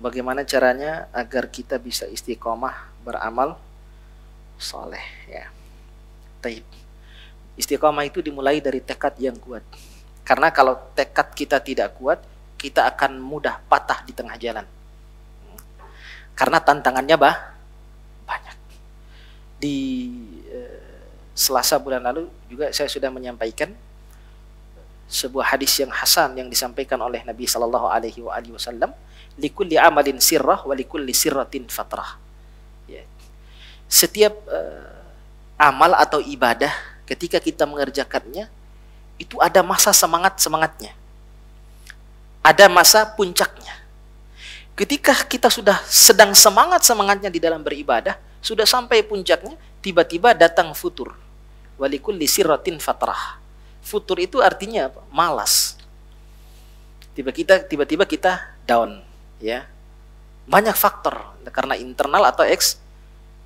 bagaimana caranya agar kita bisa istiqomah beramal soleh ya. Taib. Istiqomah itu dimulai dari tekad yang kuat. Karena kalau tekad kita tidak kuat, kita akan mudah patah di tengah jalan. Karena tantangannya bah banyak. Di eh, Selasa bulan lalu juga saya sudah menyampaikan sebuah hadis yang hasan yang disampaikan oleh Nabi Shallallahu Alaihi Wasallam likulli amalin sirrah wa likulli sirratin fatrah ya. setiap uh, amal atau ibadah ketika kita mengerjakannya itu ada masa semangat semangatnya ada masa puncaknya ketika kita sudah sedang semangat semangatnya di dalam beribadah sudah sampai puncaknya tiba-tiba datang futur walikul lisiratin fatrah Futur itu artinya apa? malas. Tiba kita tiba-tiba kita down, ya. Banyak faktor karena internal atau eks,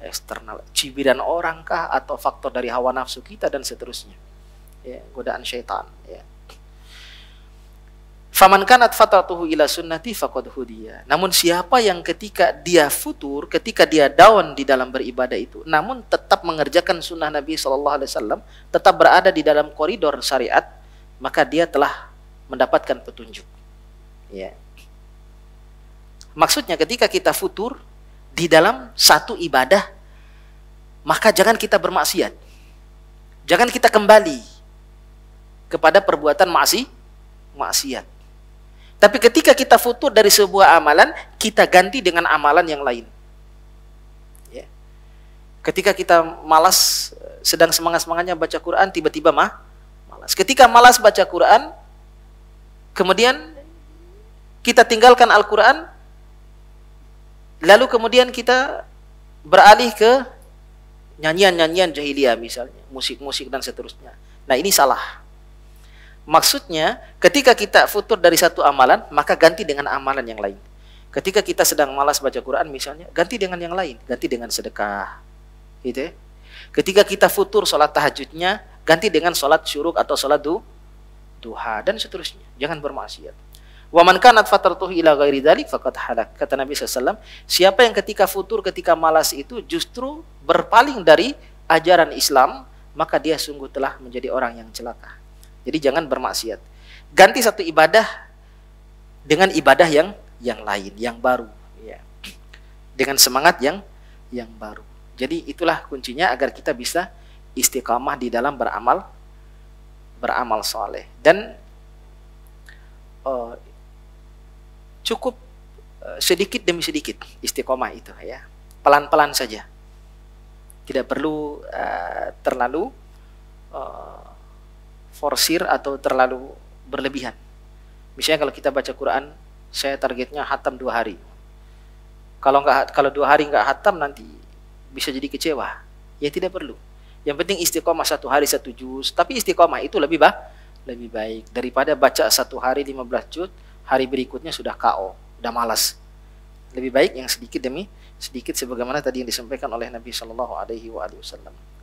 eksternal, cibiran orang atau faktor dari hawa nafsu kita dan seterusnya. Ya, godaan syaitan, ya. Faman kanat fatratuhu ila sunnati faqad hudiya. Namun siapa yang ketika dia futur, ketika dia down di dalam beribadah itu, namun tetap mengerjakan sunnah Nabi sallallahu alaihi wasallam, tetap berada di dalam koridor syariat, maka dia telah mendapatkan petunjuk. Ya. Maksudnya ketika kita futur di dalam satu ibadah, maka jangan kita bermaksiat. Jangan kita kembali kepada perbuatan maksi maksiat tapi ketika kita futur dari sebuah amalan, kita ganti dengan amalan yang lain. Ya. Ketika kita malas, sedang semangat-semangatnya baca Quran, tiba-tiba mah malas. Ketika malas baca Quran, kemudian kita tinggalkan Al-Quran, lalu kemudian kita beralih ke nyanyian-nyanyian jahiliyah misalnya, musik-musik dan seterusnya. Nah ini salah. Maksudnya, ketika kita futur dari satu amalan, maka ganti dengan amalan yang lain. Ketika kita sedang malas baca Quran misalnya, ganti dengan yang lain, ganti dengan sedekah. Gitu ya. Ketika kita futur sholat tahajudnya, ganti dengan sholat syuruk atau sholat du, duha dan seterusnya. Jangan bermaksiat. Wamankan kanat fatartuh ila ghairi dzalik fakat halak. Kata Nabi SAW, siapa yang ketika futur ketika malas itu justru berpaling dari ajaran Islam, maka dia sungguh telah menjadi orang yang celaka. Jadi jangan bermaksiat. Ganti satu ibadah dengan ibadah yang yang lain, yang baru. Ya. Dengan semangat yang yang baru. Jadi itulah kuncinya agar kita bisa istiqamah di dalam beramal beramal soleh dan uh, cukup eh, sedikit demi sedikit istiqomah itu ya pelan-pelan saja tidak perlu uh, terlalu uh, forsir atau terlalu berlebihan. Misalnya kalau kita baca Quran, saya targetnya hatam dua hari. Kalau nggak kalau dua hari nggak hatam nanti bisa jadi kecewa. Ya tidak perlu. Yang penting istiqomah satu hari satu juz. Tapi istiqomah itu lebih bah, lebih baik daripada baca satu hari 15 juz, hari berikutnya sudah KO, sudah malas. Lebih baik yang sedikit demi sedikit sebagaimana tadi yang disampaikan oleh Nabi Shallallahu alaihi wasallam.